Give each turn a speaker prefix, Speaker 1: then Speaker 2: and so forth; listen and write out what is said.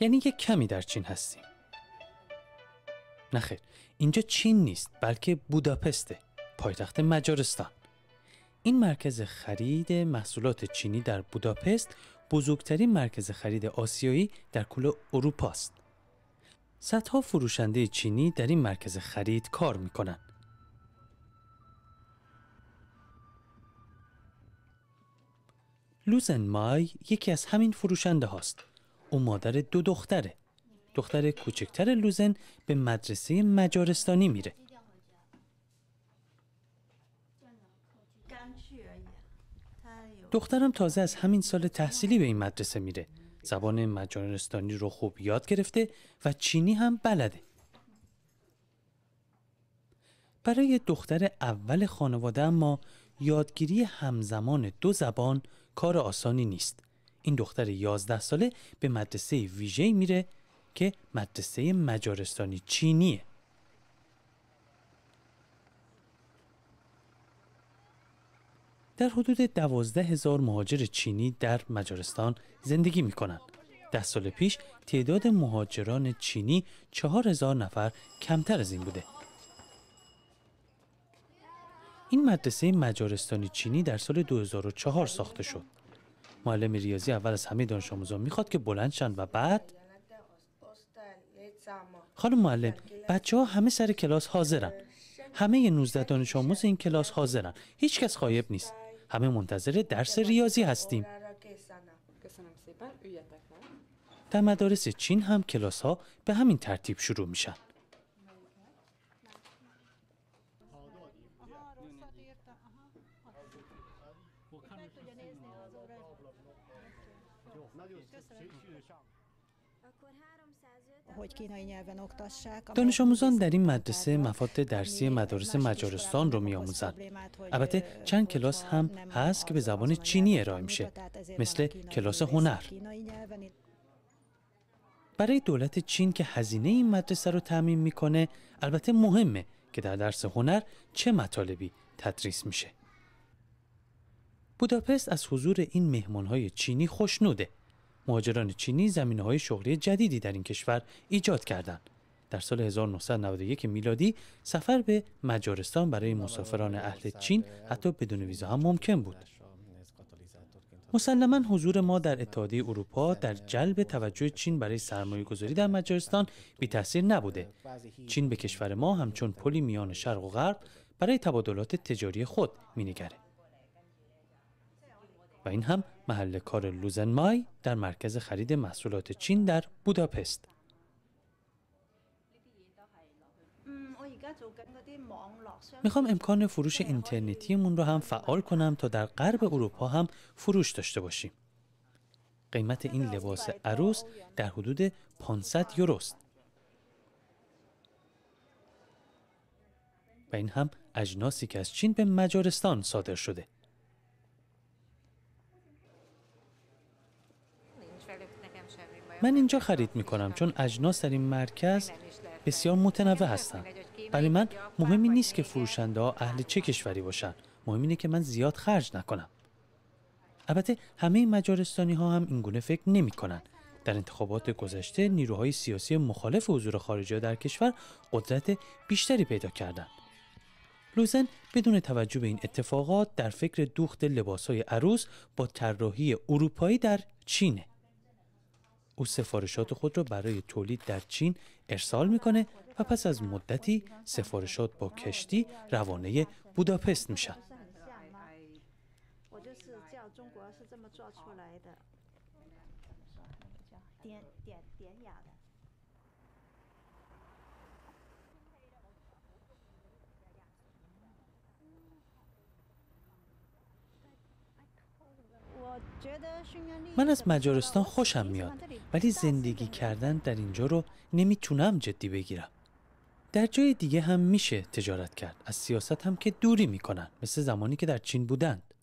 Speaker 1: یعنی یک کمی در چین هستیم نخیر اینجا چین نیست بلکه بوداپسته پایتخت مجارستان این مرکز خرید محصولات چینی در بوداپست بزرگترین مرکز خرید آسیایی در کل اروپا است. صدها فروشنده چینی در این مرکز خرید کار می کنند. لوزن مای یکی از همین فروشنده هاست او مادر دو دختره دختر کوچکتر لوزن به مدرسه مجارستانی میره دخترم تازه از همین سال تحصیلی به این مدرسه میره زبان مجارستانی رو خوب یاد گرفته و چینی هم بلده برای دختر اول خانواده اما یادگیری همزمان دو زبان کار آسانی نیست این دختر 11 ساله به مدرسه ویژه میره که مدرسه مجارستانی چینیه در حدود دوازده هزار مهاجر چینی در مجارستان زندگی می کنند. ده سال پیش تعداد مهاجران چینی چهار هزار نفر کمتر از این بوده. این مدرسه مجارستانی چینی در سال 2004 ساخته شد. معلم ریاضی اول از همه دانش آموزان میخواد که بلند شن و بعد خانم معلم بچه ها همه سر کلاس حاضرن همه 19 دانش آموز این کلاس حاضرن هیچ کس خایب نیست همه منتظر درس ریاضی هستیم در مدارس چین هم کلاس ها به همین ترتیب شروع میشن دانش آموزان در این مدرسه مفاد درسی مدارس مجارستان رو میآموزند. البته چند کلاس هم هست که به زبان چینی ارائه میشه مثل کلاس هنر. برای دولت چین که هزینه این مدرسه رو تعمین میکنه البته مهمه که در درس هنر چه مطالبی تدریس میشه. بوداپست از حضور این های چینی خوشنوده. مهاجران چینی زمین های شغلی جدیدی در این کشور ایجاد کردند. در سال 1991 میلادی سفر به مجارستان برای مسافران اهل چین حتی بدون ویزا هم ممکن بود. مسلما حضور ما در اتحادیه اروپا در جلب توجه چین برای سرمایه گذاری در مجارستان بی تاثیر نبوده. چین به کشور ما همچون پلی میان شرق و غرب برای تبادلات تجاری خود مینگره. و این هم محل کار لوزنمای در مرکز خرید محصولات چین در بوداپست. میخوام امکان فروش اینترنتیمون رو هم فعال کنم تا در غرب اروپا هم فروش داشته باشیم. قیمت این لباس عروس در حدود 500 یوروست. و این هم اجناسی که از چین به مجارستان صادر شده. من اینجا خرید می کنم چون اجناس در این مرکز بسیار متنوع هستند. برای من مهمی نیست که فروشنده ها اهل چه کشوری باشن. مهم اینه که من زیاد خرج نکنم. البته همه مجارستانی ها هم اینگونه فکر نمی کنن. در انتخابات گذشته نیروهای سیاسی مخالف حضور خارجی در کشور قدرت بیشتری پیدا کردند. لوزن بدون توجه به این اتفاقات در فکر دوخت لباسهای عروس با طراحی اروپایی در چینه. او سفارشات خود را برای تولید در چین ارسال میکنه و پس از مدتی سفارشات با کشتی روانه بوداپست میشن. من از مجارستان خوشم میاد ولی زندگی کردن در اینجا رو نمیتونم جدی بگیرم در جای دیگه هم میشه تجارت کرد از سیاست هم که دوری میکنن مثل زمانی که در چین بودند